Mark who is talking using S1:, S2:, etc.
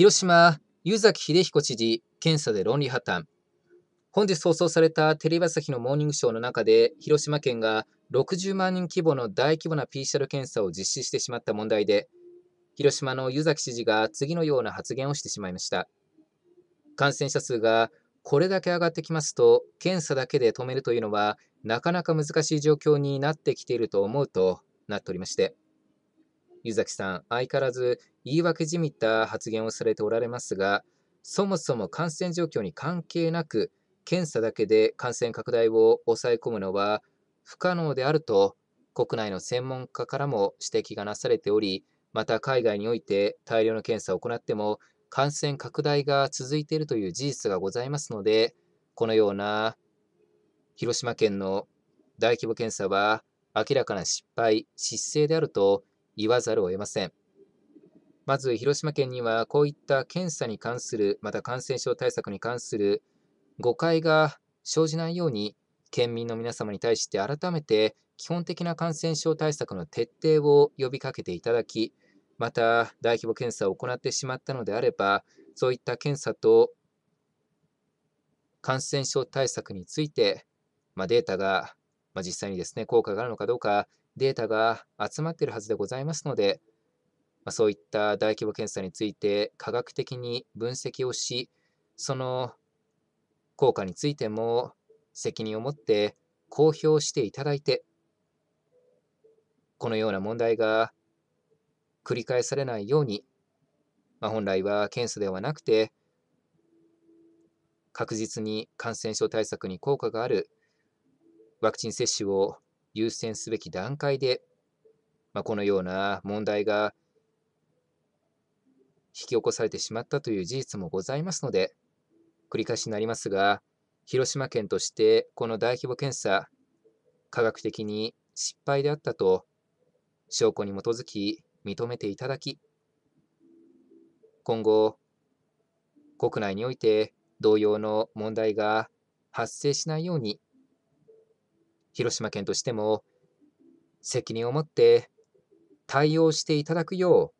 S1: 広島、湯崎秀彦知事、検査で論理破綻。本日放送されたテレビ朝日のモーニングショーの中で、広島県が60万人規模の大規模な PCR 検査を実施してしまった問題で、広島の湯崎知事が次のような発言をしてしまいました。感染者数がこれだけ上がってきますと、検査だけで止めるというのは、なかなか難しい状況になってきていると思うとなっておりまして、湯崎さん、相変わらず言い訳じみた発言をされておられますが、そもそも感染状況に関係なく、検査だけで感染拡大を抑え込むのは不可能であると、国内の専門家からも指摘がなされており、また海外において大量の検査を行っても、感染拡大が続いているという事実がございますので、このような広島県の大規模検査は明らかな失敗、失勢であると言わざるを得ません。まず広島県にはこういった検査に関する、また感染症対策に関する誤解が生じないように、県民の皆様に対して改めて基本的な感染症対策の徹底を呼びかけていただき、また大規模検査を行ってしまったのであれば、そういった検査と感染症対策について、まあ、データが、まあ、実際にですね、効果があるのかどうか、データが集まっているはずでございますので、まあ、そういった大規模検査について科学的に分析をしその効果についても責任を持って公表していただいてこのような問題が繰り返されないように、まあ、本来は検査ではなくて確実に感染症対策に効果があるワクチン接種を優先すべき段階で、まあ、このような問題が引き起こされてしまったという事実もございますので、繰り返しになりますが、広島県としてこの大規模検査、科学的に失敗であったと、証拠に基づき認めていただき、今後、国内において同様の問題が発生しないように、広島県としても責任を持って対応していただくよう